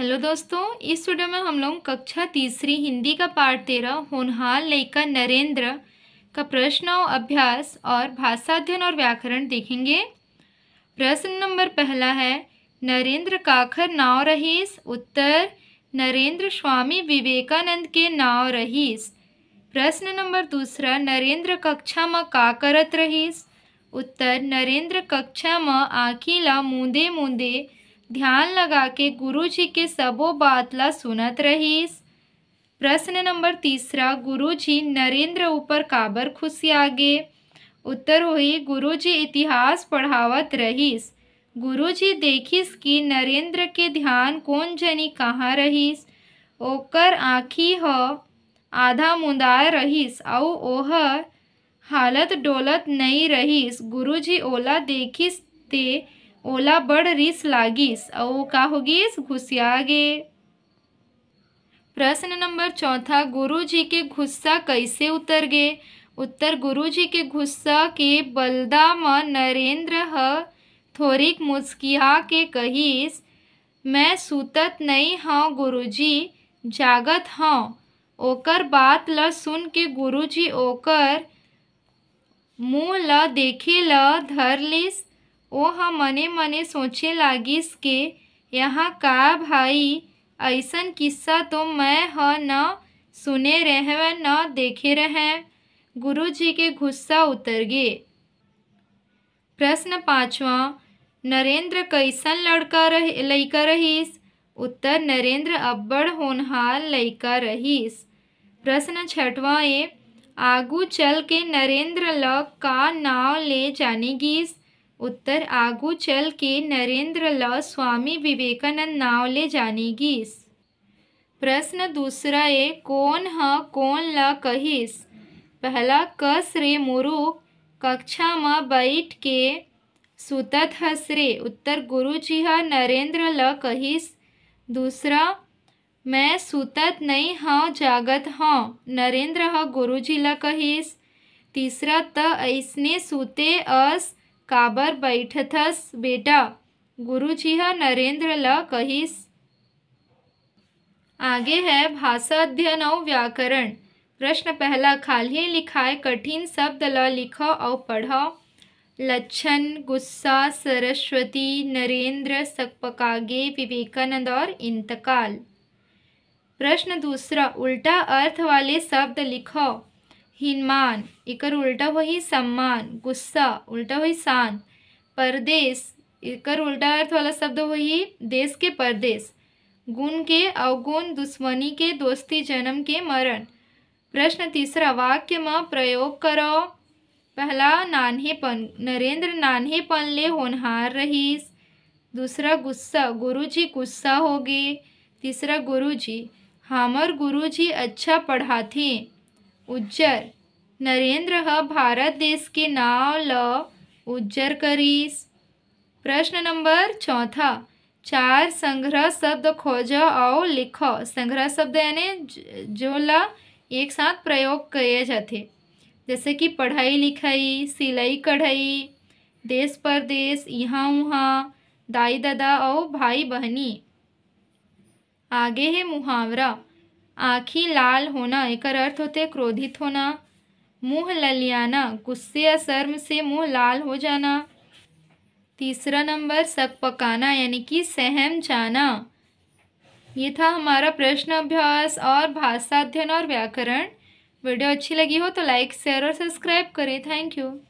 hello दोस्तों इस video में हम लोग कक्षा तीसरी हिंदी का पाठ तेरह होनहार लेकर नरेंद्र का प्रश्न और अभ्यास और भाषा अध्ययन और व्याकरण देखेंगे प्रश्न नंबर पहला है नरेंद्र काखर नाव रहीस उत्तर नरेंद्र स्वामी विवेकानंद के नाव रहीस प्रश्न नंबर दूसरा नरेंद्र कक्षा में का करत रहीस उत्तर नरेंद्र कक्षा में आखिला मूंदे मूंदे ध्यान लगा के गुरु जी के सबो बात ला सुनत रहीस प्रश्न नंबर तीसरा गुरु जी नरेंद्र ऊपर काबर खुशियागे उत्तर हुई गुरु जी इतिहास पढ़ावत रहीस गुरु जी देखीस कि नरेंद्र के ध्यान कौन जनी कहाँ रहीस ओकर आँखी ह आधा मुंदाए रहीस और ओह हालत डोलत नहीं रहीस गुरु जी ओला देखिस ते दे ओला बड़ रिस लागिस और वो का होगिस घुसियागे प्रश्न नंबर चौथा गुरु जी के गुस्सा कैसे उतर गए उत्तर गुरु जी के गुस्सा के बलदा म नरेंद्र ह थोरिक मुस्किया के कहिस मैं सूतत नहीं हाँ गुरुजी जागत हाँ ओकर बात ल सुन के गुरुजी ओकर मुँह ल देखे ल धरलिस ओह मने मने सोचे लागिस के यहाँ का भाई ऐसा किस्सा तो मैं ह न सुने रह न देखे रह गुरु जी के गुस्सा उतर गए प्रश्न पाँचवा नरेंद्र कैसन लड़का रह लड़का रहीस उत्तर नरेंद्र अब्बड़ होनहार लड़का रहीस प्रश्न छठवा ए आगू चल के नरेंद्र ल का नाव ले जानेगीस उत्तर आगू चल के नरेंद्र ल स्वामी विवेकानंद नाव ले जानेगीस प्रश्न दूसरा ए कौन ह कौन ल कहिस पहला कस रे मुरु कक्षा म बैठ के सुतत हस रे उत्तर गुरु जी ह नरेंद्र ल कहिस दूसरा मैं सुतत नहीं हाँ जागत हाँ नरेंद्र ह गुरु जी ल कहिस तीसरा त ऐसने सूते अस काबर बेटा गुरुजी ह नरेंद्र ल कहिस आगे है भाषा अध्ययन और व्याकरण प्रश्न पहला खाली लिखाए कठिन शब्द ल लिखो और पढ़ो लच्छन गुस्सा सरस्वती नरेंद्र सकपकागे विवेकानंद और इंतकाल प्रश्न दूसरा उल्टा अर्थ वाले शब्द लिखो हिनमान एकर उल्टा वही सम्मान गुस्सा उल्टा वही शान परदेश एकर उल्टा अर्थ वाला शब्द वही देश के परदेश गुण के अवगुण दुश्मनी के दोस्ती जन्म के मरण प्रश्न तीसरा वाक्य में प्रयोग करो पहला नान्हेपन नरेंद्र नान्हेपन ले होनहार रहीस दूसरा गुस्सा गुरुजी गुस्सा हो गए तीसरा गुरुजी हमर जी अच्छा पढ़ाते उज्जर नरेंद्र ह भारत देश के नाव ल उज्जर करीस प्रश्न नंबर चौथा चार संग्रह शब्द खोज और लिखो संग्रह शब्द यानी जो ल एक साथ प्रयोग किए जाते जैसे कि पढ़ाई लिखाई सिलाई कढ़ाई देश परदेश यहाँ वहाँ दाई दादा और भाई बहनी आगे है मुहावरा आँखें लाल होना एक अर्थ होते क्रोधित होना मुँह ललियाना गुस्से या शर्म से मुँह लाल हो जाना तीसरा नंबर सक पकाना यानी कि सहम जाना ये था हमारा प्रश्न अभ्यास और भाषा अध्ययन और व्याकरण वीडियो अच्छी लगी हो तो लाइक शेयर और सब्सक्राइब करें थैंक यू